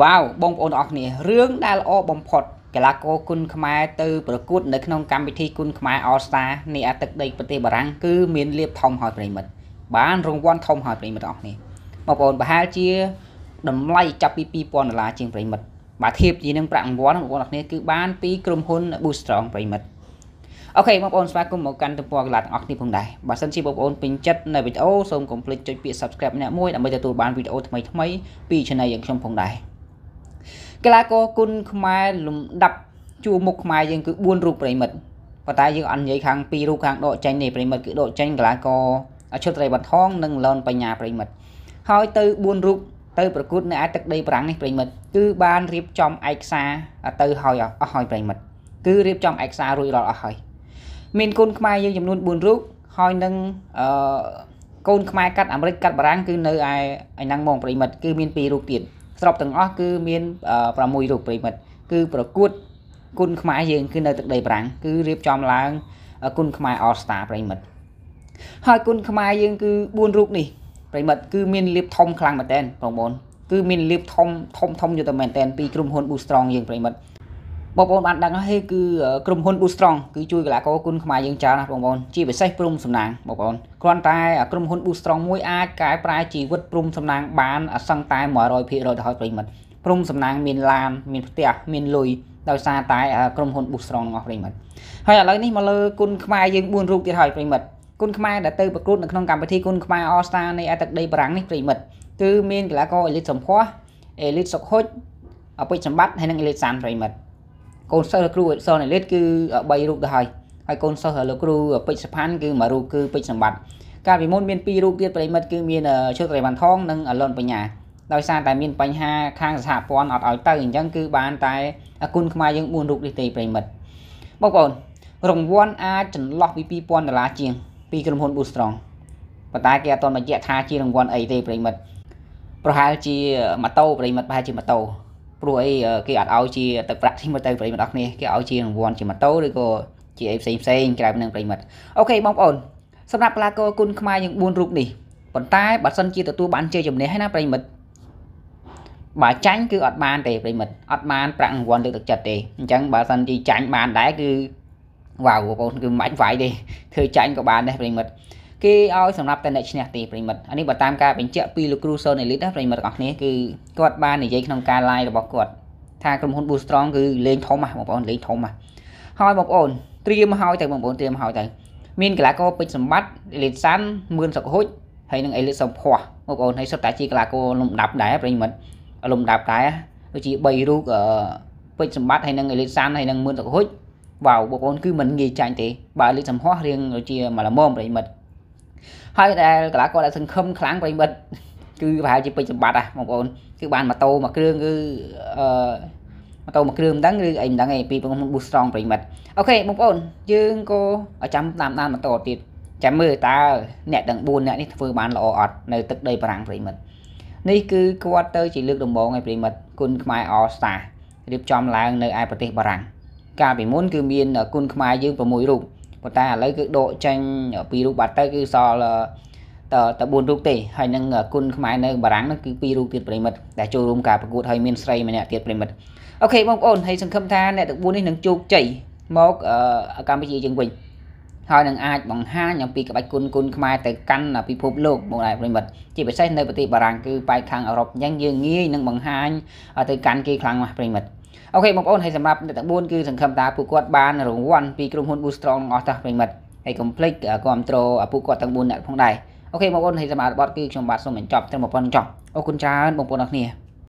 វ៉ាវបងប្អូនទាំងអស់គ្នារឿងដែលល្អបំផុតកីឡាករគុណខ្មែរទៅប្រកួតនៅក្នុងកម្មវិធីគុណខ្មែរ All Star នៃអាទឹកដីប្រទេសបារាំងគឺមានលៀបធំហើយប្រិមិត្តបានរង្វាន់ធំហើយប្រិមិត្តទាំងអស់គ្នាបងប្អូនប្រហែលជាតម្លៃចាប់ពី2000ដុល្លារជាងប្រិមិត្តបើធៀបជានឹងប្រាក់រង្វាន់បងប្អូនទាំងអស់គ្នាគឺបានពីក្រុមហ៊ុន Boostrong ប្រិមិត្តអូខេបងប្អូនស្វាគមន៍មកកាន់ទំព័រកីឡាទាំងអស់គ្នាផងដែរបើសិនជាបងប្អូនពេញចិត្តនៅវីដេអូសូមកុំភ្លេចចុចពាក្យ Subscribe ម្នាក់មួយដើម្បីទទួលបានវីដេអូថ្មីៗពី Channel យើងខ្ញុំផងដែរកីឡាករគុណខ្មែរលំដាប់ជួរមុខខ្មែរយើងគឺ4រូបប្រិមិត្តប៉ុន្តែយើងអត់និយាយខាង2រូបខាងដកចេញនេះប្រិមិត្តគឺដកចេញកីឡាករអឈុតត្រីបន្ថងនិងលនបញ្ញាប្រិមិត្តហើយទៅ4រូបទៅប្រកួតនៅឯទឹកដីប្រាំងនេះប្រិមិត្តគឺបានរៀបចំឯកសារទៅហើយអស់ហើយប្រិមិត្តគឺរៀបចំឯកសាររួចរាល់អស់ហើយមានគុណខ្មែរយើងចំនួន4រូបហើយនឹងអឺកូនខ្មែរកាត់អាមេរិកកាត់បារាំងគឺនៅឯឯហ្នឹងហ្មងប្រិមិត្តគឺមាន2រូបទៀតស្របទាំងអស់គឺមាន6រូបប្រិមិត្តគឺប្រកួតគុណខ្មែរយើងគឺនៅទឹកដីប្រាំងគឺរៀបចំឡើងគុណខ្មែរ All Star ប្រិមិត្តហើយគុណខ្មែរយើងគឺ4រូបនេះប្រិមិត្តគឺមានលៀបធំខ្លាំងមែនតើបងប្អូនគឺមានលៀបធំធំធំយូរតែមែនតើពីក្រុមហ៊ុន Boostrong យើងប្រិមិត្តបងប្អូនបានដឹងហើយគឺក្រុមហ៊ុន Bootstrong គឺជួយកីឡាករគុណខ្មែរយើងច្រើនណាស់បងប្អូនជាពិសេសព្រំសំណាងបងប្អូនគ្រាន់តែក្រុមហ៊ុន Bootstrong មួយអាចកែប្រែជីវិតព្រំសំណាងបានអសង្តែ100%ទៅហើយប្រិមិត្តព្រំសំណាង មានឡានមានផ្ទះមានលុយដោយសារតែក្រុមហ៊ុន Bootstrong របស់ប្រិមិត្តហើយឥឡូវនេះមកលើគុណខ្មែរយើង4រូបទៀតហើយប្រិមិត្តគុណខ្មែរដែលទៅប្រកួតនៅក្នុងកម្មវិធីគុណខ្មែរ All Star នៃអទឹកដីបារាំងនេះប្រិមិត្តគឺមានកីឡាករអេលីតសំភ័សអេលីតសុកហុចអពេជ្រសម្បត្តិហើយនិងអេលីតសានប្រិមិត្តកូនសិស្សគ្រូអសនលិតគឺ3រូបទៅហើយហើយកូនសិស្សលោកគ្រូពេជ្រសផាន់គឺមួយរូបគឺពេជ្រសម្បត្តិកាលពីមុនមាន2រូបទៀតប្រិមិត្តគឺមានឈុតរៃវ៉ាន់ថងនិងអឡុនបញ្ញាដោយសារតែមានបញ្ហាខាងសហព័ន្ធអត់ឲ្យទៅអញ្ចឹងគឺបានតែគុណខ្មែរយើង4រូបនេះទេប្រិមិត្តបងប្អូនរង្វាន់អាចចន្លោះពី2000ដុល្លារជាងពីក្រុមហ៊ុន Boostron ប៉ុន្តែគេអត់ទាន់បញ្ជាក់ថាជារង្វាន់អីទេប្រិមិត្តប្រហែលជាម៉ូតូប្រិមិត្តប្រហែលជាម៉ូតូព្រោះអីគេអត់ឲ្យជាទឹកប្រាក់ទីមកទៅប្រិយមិត្តអរគ្នាគេឲ្យជារង្វាន់ជាម៉ូតូឬក៏ជាអីផ្សេងផ្សេងក្រៅនឹងប្រិយមិត្តអូខេបងប្អូនសម្រាប់កីឡាករគុណខ្មែរយើង4រូបនេះប៉ុន្តែបើសិនជាទទួលបានជ័យជំនះហើយណាប្រិយមិត្តបើចាញ់គឺអត់បានទេប្រិមិត្តអត់បានប្រាក់រង្វាន់លើកទឹកចិត្តទេអញ្ចឹងបើសិនជាចាញ់បានដែរគឺវ៉ាវបងប្អូនគឺមិនបាច់វាយទេធ្វើចាញ់ក៏បានដែរប្រិមិត្តគេឲ្យសម្រាប់តែអ្នកឈ្នះទេប្រិមិត្តអានេះបើតាមការបញ្ជាក់ពីលោកគ្រូសូនអេលីតណាប្រិមិត្តទាំងអស់គ្នាគឺគាត់បាននិយាយក្នុងការ live របស់គាត់ថាក្រុមហ៊ុន Boostrong គឺលេងធំណាស់បងប្អូនលេងធំណាស់ហើយបងប្អូនត្រៀមហើយទៅបងប្អូនត្រៀមហើយទៅមានកីឡាករពេជ្រសម្បត្តិអេលីតសាន់មឿនសុខហុចហើយនឹងអេលីតសំភ័ស់បងប្អូនហើយសុទ្ធតែជាកីឡាករលំដាប់ដែរប្រិមិត្តលំដាប់ដែរដូចជា3រូបពេជ្រសម្បត្តិហើយនឹងអេលីតសាន់ហើយនឹងមឿនសុខហុចវ៉ាវបងប្អូនគឺមិនងាយចាញ់ទេបើអេលីតសំភ័ស់រៀងដូចជាមកល្មមប្រិមិត្តហើយដែលកីឡាករដែលសង្ឃឹមខ្លាំងប្រិមិត្តគឺប្រហែលជាពេជ្រសម្បត្តិហ៎បងប្អូនគឺបានម៉ូតូមួយគ្រឿងគឺអឺម៉ូតូមួយគ្រឿងមិនដឹងឬអីមិនដឹងឯងពីបងប៊ូស្ត្រងប្រិមិត្តអូខេបងប្អូនយើងក៏ចាំតាមដានម៉ូតូទៀតចាំមើលតើអ្នកទាំង4អ្នកនេះធ្វើបាន ល្អអត់នៅទឹកដីបារាំងប្រិមិត្តនេះគឺគាត់ទៅជាលើកដំបូងឯប្រិមិត្តគុណខ្មែរ All Star រៀបចំឡើងនៅឯប្រទេសបារាំងកាលពីមុនគឺមានគុណខ្មែរយើង6រូបប៉ុន្តែឥឡូវគឺដកចេញពីរូបបាត់ទៅគឺសល់តត4រូបទេហើយនឹងគុណខ្មែរនៅបារាំងនោះគឺ2រូបទៀតប្រិមិត្តដែលចូលរួមការប្រកួតហើយមានស្រីម្នាក់ទៀតប្រិមិត្តអូខេបងប្អូនហើយសង្ឃឹមថាអ្នកទាំង4នេះនឹងជោគជ័យមកកម្ពុជាយើងវិញហើយនឹងអាចបង្ហាញអំពីក្បាច់គុណគុណខ្មែរទៅកាន់ពិភពលោកបងដែរប្រិមិត្តជាពិសេសនៅប្រទេសបារាំងគឺប៉ែកខាងអឺរ៉ុបអញ្ចឹងយើងងាយនឹងបង្ហាញទៅកាន់គេខ្លាំងណាស់ប្រិមិត្តអូខេបងប្អូនហើយសម្រាប់អ្នកទាំង4គឺសង្ឃឹមថាពួកគាត់បានរង្វាន់ពីក្រុមហ៊ុន Boost Strong ទាំងអស់តោះប្រិមិត្តហើយកុំភ្លេចគ្រប់គ្រងពួកគាត់ទាំង4អ្នកផងដែរអូខេបងប្អូនហើយសម្រាប់បទគឺខ្ញុំបាទសូមបញ្ចប់ត្រឹមប៉ុណ្្នឹងចុះអរគុណច្រើនបងប្អូនអរគ្នា